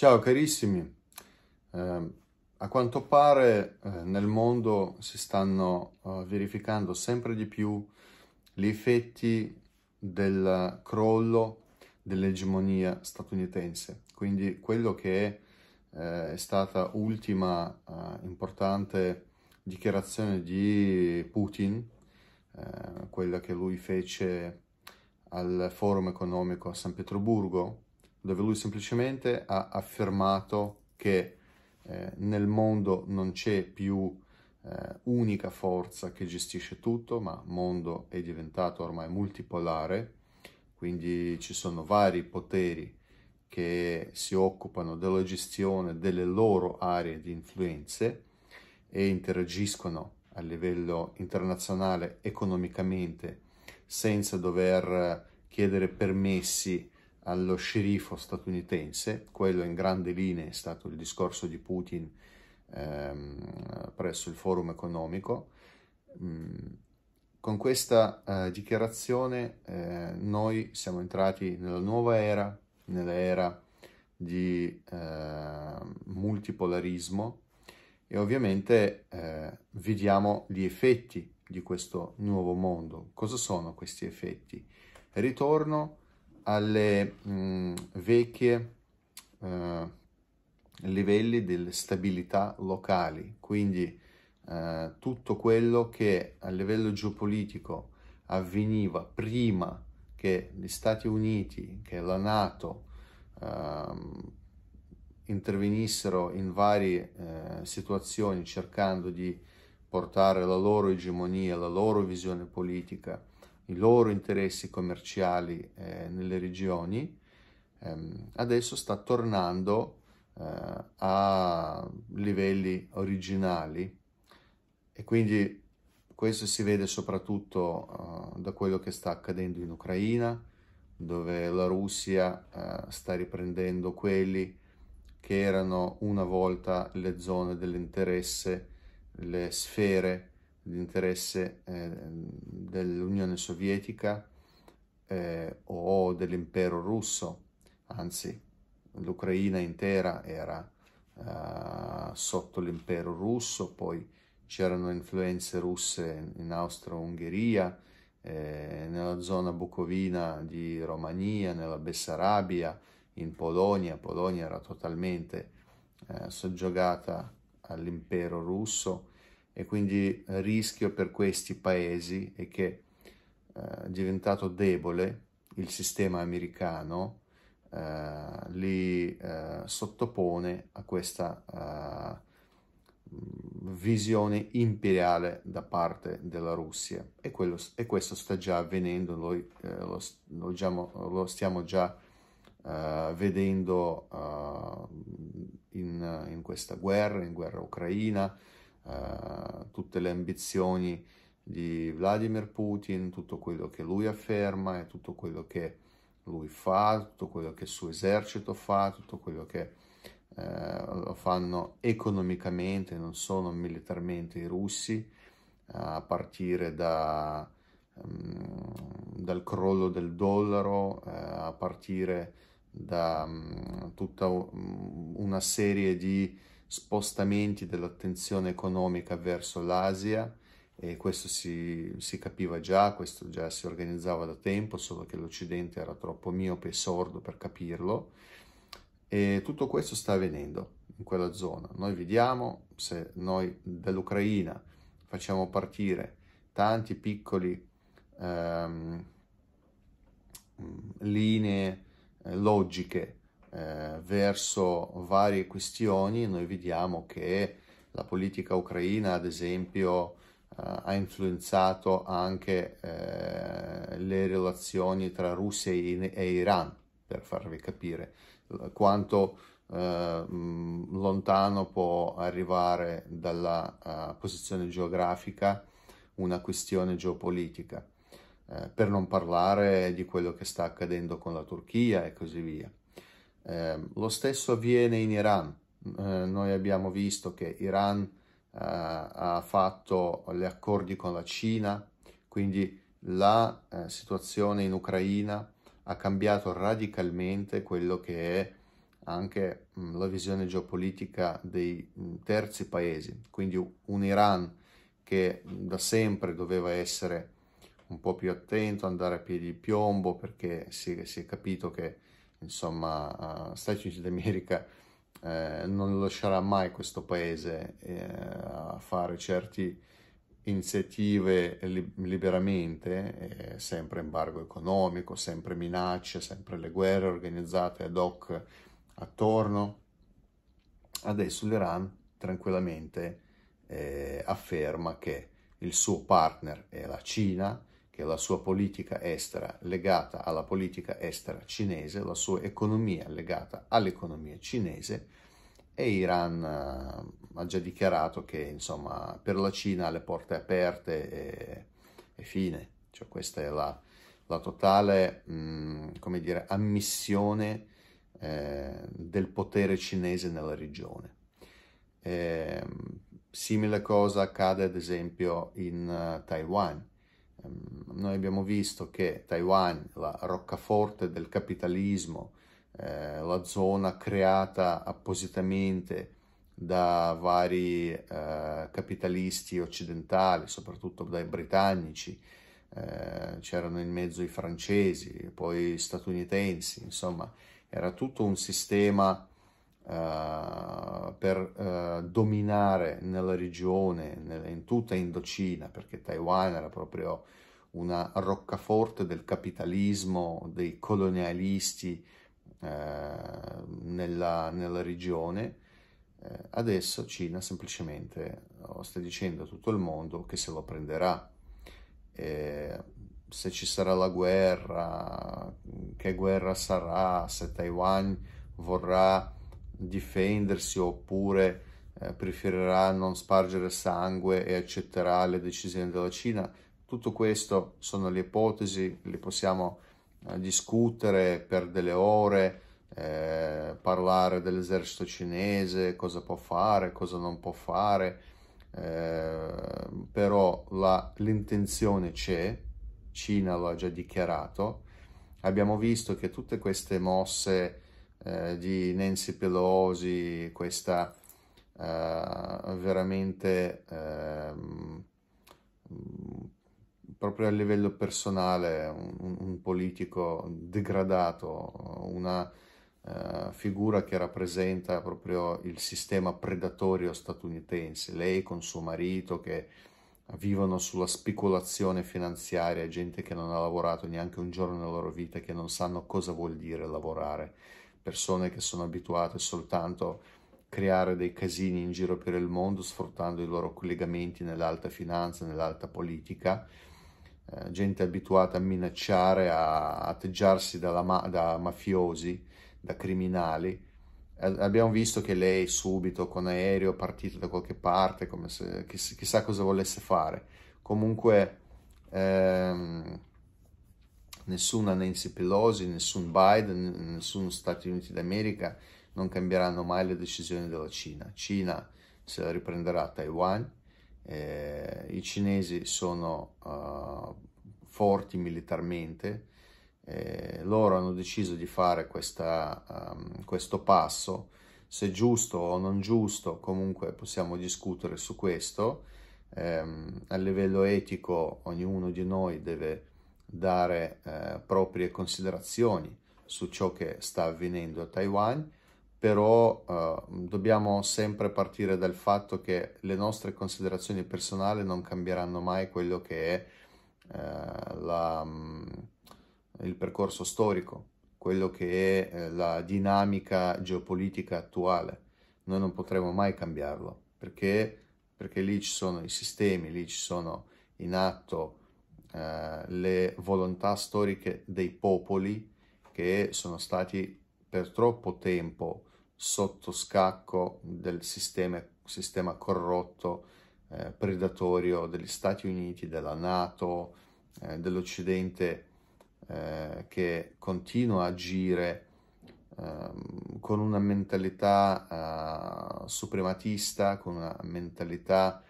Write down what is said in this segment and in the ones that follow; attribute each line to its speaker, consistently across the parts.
Speaker 1: Ciao carissimi, eh, a quanto pare eh, nel mondo si stanno eh, verificando sempre di più gli effetti del crollo dell'egemonia statunitense, quindi quello che eh, è stata ultima eh, importante dichiarazione di Putin, eh, quella che lui fece al forum economico a San Pietroburgo, dove lui semplicemente ha affermato che eh, nel mondo non c'è più eh, unica forza che gestisce tutto, ma il mondo è diventato ormai multipolare, quindi ci sono vari poteri che si occupano della gestione delle loro aree di influenze e interagiscono a livello internazionale economicamente senza dover eh, chiedere permessi allo sceriffo statunitense, quello in grande linea è stato il discorso di Putin ehm, presso il forum economico. Mm, con questa eh, dichiarazione eh, noi siamo entrati nella nuova era, nell'era di eh, multipolarismo e ovviamente eh, vediamo gli effetti di questo nuovo mondo. Cosa sono questi effetti? Ritorno alle mh, mm, vecchie eh, livelli di stabilità locali, quindi eh, tutto quello che a livello geopolitico avveniva prima che gli Stati Uniti, che la Nato ehm, intervenissero in varie eh, situazioni cercando di portare la loro egemonia, la loro visione politica i loro interessi commerciali eh, nelle regioni, ehm, adesso sta tornando eh, a livelli originali e quindi questo si vede soprattutto eh, da quello che sta accadendo in Ucraina, dove la Russia eh, sta riprendendo quelli che erano una volta le zone dell'interesse, le sfere di interesse eh, dell'Unione Sovietica eh, o dell'impero russo, anzi l'Ucraina intera era eh, sotto l'impero russo, poi c'erano influenze russe in Austro-Ungheria, eh, nella zona bucovina di Romania, nella Bessarabia, in Polonia, Polonia era totalmente eh, soggiogata all'impero russo, e quindi il eh, rischio per questi paesi è che eh, diventato debole il sistema americano eh, li eh, sottopone a questa eh, visione imperiale da parte della Russia e, quello, e questo sta già avvenendo, noi eh, lo, lo, lo, stiamo già vedendo in, in, questa guerra, in guerra ucraina, eh, tutte le ambizioni di Vladimir Putin, tutto quello che lui afferma e tutto quello che lui fa, tutto quello che il suo esercito fa, tutto quello che eh, lo fanno economicamente, non sono militarmente i russi, a partire da, um, dal crollo del dollaro, eh, a partire da um, tutta mm, una serie di spostamenti dell'attenzione economica verso l'Asia e questo si, si, capiva già, questo già si organizzava da tempo, solo che l'Occidente era troppo miope e sordo per capirlo e tutto questo sta avvenendo in quella zona. Noi vediamo se noi dall'Ucraina facciamo partire tanti piccoli ehm, linee eh, logiche eh, verso varie questioni, noi vediamo che la politica ucraina, ad esempio, eh, ha influenzato anche eh, le relazioni tra Russia e, Iran, per farvi capire quanto eh, mh, lontano può arrivare dalla uh, posizione geografica una questione geopolitica, eh, per non parlare di quello che sta accadendo con la Turchia e così via. Ehm, lo stesso avviene in Iran. Eh, noi abbiamo visto che Iran eh, ha fatto gli accordi con la Cina, quindi la eh, situazione in Ucraina ha cambiato radicalmente quello che è anche mh, mm, la visione geopolitica dei mh, mm, terzi paesi, quindi un Iran che da sempre doveva essere un po' più attento, andare a piedi di piombo perché si, si è capito che insomma, Stati Uniti d'America eh, non lascerà mai questo paese eh, a fare certe iniziative li liberamente, eh, sempre embargo economico, sempre minacce, sempre le guerre organizzate ad hoc attorno. Adesso l'Iran tranquillamente eh, afferma che il suo partner è la Cina, che la sua politica estera legata alla politica estera cinese, la sua economia legata all'economia cinese e Iran eh, ha già dichiarato che insomma per la Cina le porte aperte e, e fine, cioè questa è la, la totale mh, mm, come dire, ammissione eh, del potere cinese nella regione. Eh, simile cosa accade ad esempio in uh, Taiwan, Ehm, noi abbiamo visto che Taiwan, la roccaforte del capitalismo, eh, la zona creata appositamente da vari eh, capitalisti occidentali, soprattutto dai britannici, eh, c'erano in mezzo i francesi, poi gli statunitensi, insomma, era tutto un sistema Uh, per uh, dominare nella regione, nel, in tutta Indocina, perché Taiwan era proprio una roccaforte del capitalismo, dei colonialisti uh, nella, nella, regione, adesso Cina semplicemente oh, sta dicendo a tutto il mondo che se lo prenderà. E se ci sarà la guerra, che guerra sarà, se Taiwan vorrà difendersi oppure eh, preferirà non spargere sangue e accetterà le decisioni della Cina. Tutto questo sono le ipotesi, le possiamo eh, discutere per delle ore, eh, parlare dell'esercito cinese, cosa può fare, cosa non può fare, eh, però l'intenzione c'è, Cina lo ha già dichiarato, abbiamo visto che tutte queste mosse eh, di Nancy Pelosi, questa eh, veramente ehm, proprio a livello personale un, un politico degradato, una uh, figura che rappresenta proprio il sistema predatorio statunitense, lei con suo marito che vivono sulla speculazione finanziaria, gente che non ha lavorato neanche un giorno nella loro vita, che non sanno cosa vuol dire lavorare persone che sono abituate soltanto a creare dei casini in giro per il mondo sfruttando i loro collegamenti nell'alta finanza, nell'alta politica, eh, gente abituata a minacciare, a atteggiarsi ma da mafiosi, da criminali. Eh, abbiamo visto che lei subito con aereo è partita da qualche parte, come se chiss chissà cosa volesse fare. Comunque... Ehm, nessuna Nancy Pelosi, nessun Biden, nessuno Stati Uniti d'America non cambieranno mai le decisioni della Cina. Cina se la riprenderà Taiwan, eh, i cinesi sono uh, forti militarmente, eh, loro hanno deciso di fare questa, um, questo passo, se giusto o non giusto comunque possiamo discutere su questo, eh, a livello etico ognuno di noi deve dare eh, proprie considerazioni su ciò che sta avvenendo a Taiwan, però eh, dobbiamo sempre partire dal fatto che le nostre considerazioni personali non cambieranno mai quello che è eh, la, mm, il percorso storico, quello che è eh, la dinamica geopolitica attuale. Noi non potremo mai cambiarlo perché, perché lì ci sono i sistemi, lì ci sono in atto eh, le volontà storiche dei popoli che sono stati per troppo tempo sotto scacco del sistema, sistema corrotto, eh, predatorio degli Stati Uniti, della Nato, eh, dell'Occidente eh, che continua a agire ehm, con una mentalità eh, suprematista, con una mentalità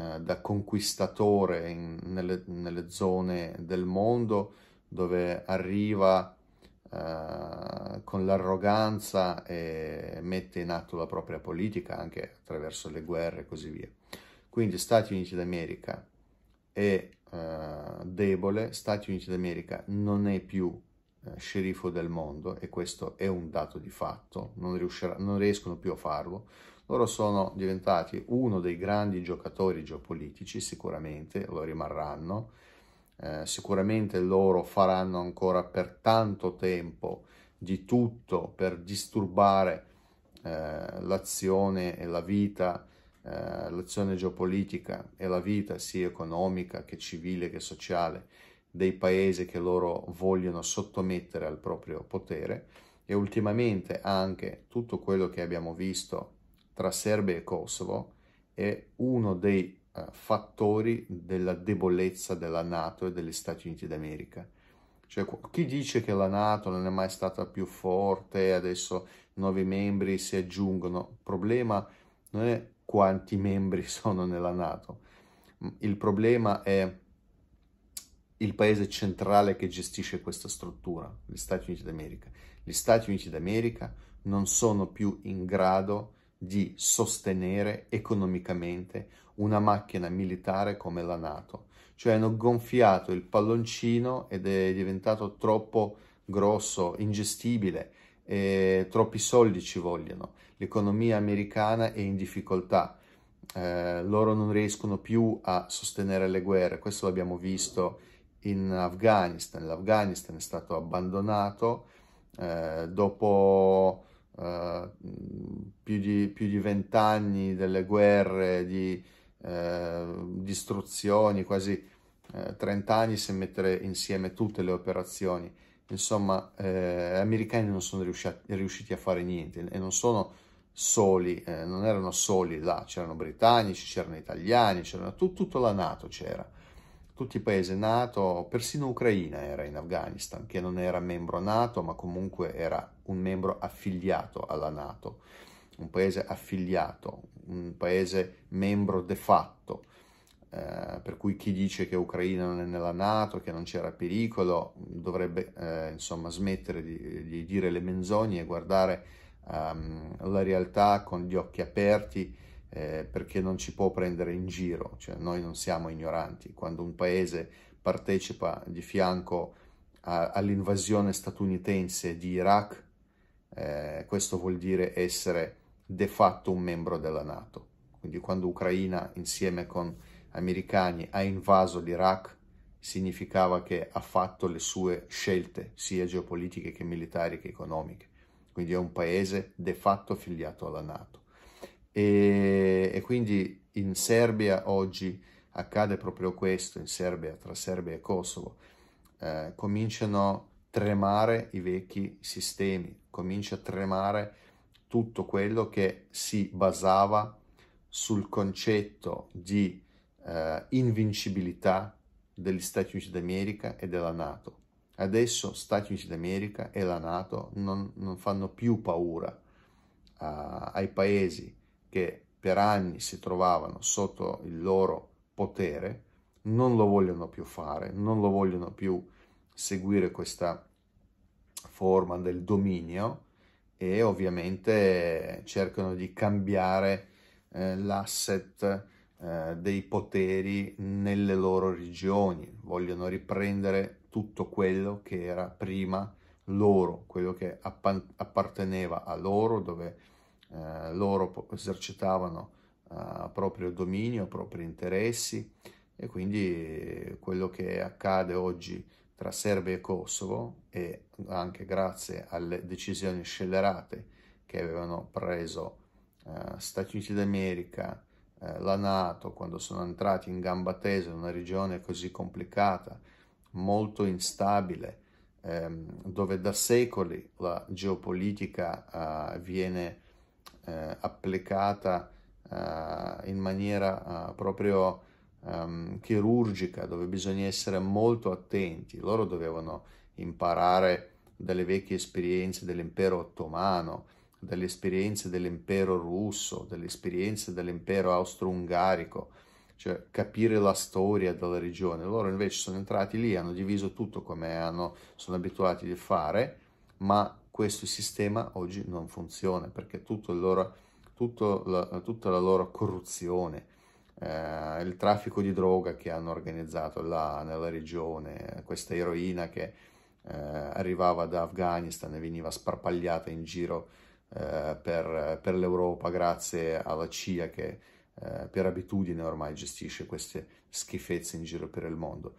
Speaker 1: eh, da conquistatore in, nelle, nelle, zone del mondo dove arriva eh, con l'arroganza e mette in atto la propria politica anche attraverso le guerre e così via. Quindi Stati Uniti d'America è eh, debole, Stati Uniti d'America non è più eh, sceriffo del mondo e questo è un dato di fatto, non, riuscirà, non riescono più a farlo, loro sono diventati uno dei grandi giocatori geopolitici, sicuramente lo rimarranno, eh, sicuramente loro faranno ancora per tanto tempo di tutto per disturbare eh, l'azione e la vita, eh, l'azione geopolitica e la vita sia economica che civile che sociale dei paesi che loro vogliono sottomettere al proprio potere e ultimamente anche tutto quello che abbiamo visto tra Serbia e Kosovo è uno dei eh, fattori della debolezza della Nato e degli Stati Uniti d'America. Cioè, chi dice che la Nato non è mai stata più forte, adesso nuovi membri si aggiungono, il problema non è quanti membri sono nella Nato, il problema è il paese centrale che gestisce questa struttura, gli Stati Uniti d'America. Gli Stati Uniti d'America non sono più in grado di di sostenere economicamente una macchina militare come la Nato. Cioè hanno gonfiato il palloncino ed è diventato troppo grosso, ingestibile, e troppi soldi ci vogliono. L'economia americana è in difficoltà, eh, loro non riescono più a sostenere le guerre, questo l'abbiamo visto in Afghanistan. L'Afghanistan è stato abbandonato eh, dopo uh, più di vent'anni delle guerre, di uh, distruzioni, quasi eh, trent'anni anni se mettere insieme tutte le operazioni. Insomma, eh, gli americani non sono riusciti, riusciti, a fare niente e non sono soli, eh, non erano soli là, c'erano britannici, c'erano italiani, c'era tut, tutta la Nato c'era tutti i paesi NATO, persino Ucraina era in Afghanistan, che non era membro NATO, ma comunque era un membro affiliato alla NATO, un paese affiliato, un paese membro de facto. Eh, per cui chi dice che Ucraina non è nella Nato, che non c'era pericolo, dovrebbe eh, insomma smettere di, di, dire le menzogne e guardare ehm, la realtà con gli occhi aperti eh, perché non ci può prendere in giro, cioè, noi non siamo ignoranti. Quando un paese partecipa di fianco all'invasione statunitense di Iraq, eh, questo vuol dire essere de fatto un membro della Nato. Quindi quando Ucraina insieme con americani ha invaso l'Iraq, significava che ha fatto le sue scelte, sia geopolitiche che militari che economiche. Quindi è un paese de fatto affiliato alla Nato. E, e quindi in Serbia oggi accade proprio questo, in Serbia, tra Serbia e Kosovo. Eh, cominciano a tremare i vecchi sistemi, comincia a tremare tutto quello che si basava sul concetto di eh, invincibilità degli Stati Uniti d'America e della Nato. Adesso Stati Uniti d'America e la Nato non, non fanno più paura uh, ai paesi che per anni si trovavano sotto il loro potere, non lo vogliono più fare, non lo vogliono più seguire questa forma del dominio e ovviamente cercano di cambiare eh, l'asset eh, dei poteri nelle loro regioni, vogliono riprendere tutto quello che era prima loro, quello che apparteneva a loro, dove eh, loro esercitavano eh, proprio dominio, propri interessi e quindi quello che accade oggi tra Serbia e Kosovo e anche grazie alle decisioni scellerate che avevano preso eh, Stati Uniti d'America, eh, la Nato, quando sono entrati in gamba tesa in una regione così complicata, molto instabile, ehm, dove da secoli la geopolitica eh, viene eh, applicata eh, in maniera eh, proprio ehm, chirurgica, dove bisogna essere molto attenti. Loro dovevano imparare dalle vecchie esperienze dell'impero ottomano, dalle esperienze dell'impero russo, dalle esperienze dell'impero austro-ungarico, cioè capire la storia della regione. Loro invece sono entrati lì, hanno diviso tutto come hanno, sono abituati a fare, ma questo sistema oggi non funziona perché loro, la, tutta la loro corruzione, eh, il traffico di droga che hanno organizzato là nella regione, questa eroina che eh, arrivava da Afghanistan e veniva sparpagliata in giro eh, per, per l'Europa grazie alla CIA che eh, per abitudine ormai gestisce queste schifezze in giro per il mondo.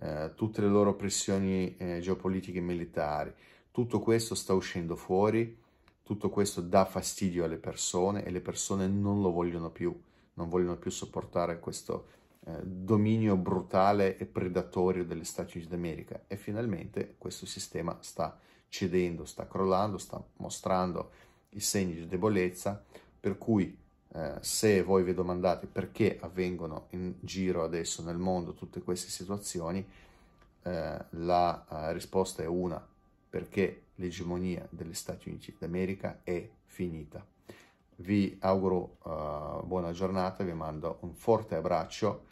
Speaker 1: Eh, tutte le loro pressioni eh, geopolitiche e militari, tutto questo sta uscendo fuori, tutto questo dà fastidio alle persone e le persone non lo vogliono più, non vogliono più sopportare questo eh, dominio brutale e predatorio degli Stati Uniti d'America e finalmente questo sistema sta cedendo, sta crollando, sta mostrando i segni di debolezza, per cui eh, se voi vi domandate perché avvengono in giro adesso nel mondo tutte queste situazioni, eh, la eh, risposta è una, perché l'egemonia degli Stati Uniti d'America è finita. Vi auguro uh, buona giornata, vi mando un forte abbraccio,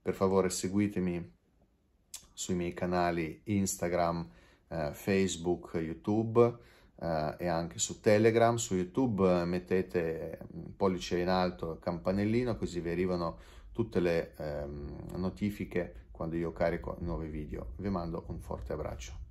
Speaker 1: per favore seguitemi sui miei canali Instagram, uh, Facebook, YouTube uh, e anche su Telegram. Su YouTube mettete un mm, pollice in alto, campanellino, così vi arrivano tutte le um, notifiche quando io carico nuovi video. Vi mando un forte abbraccio.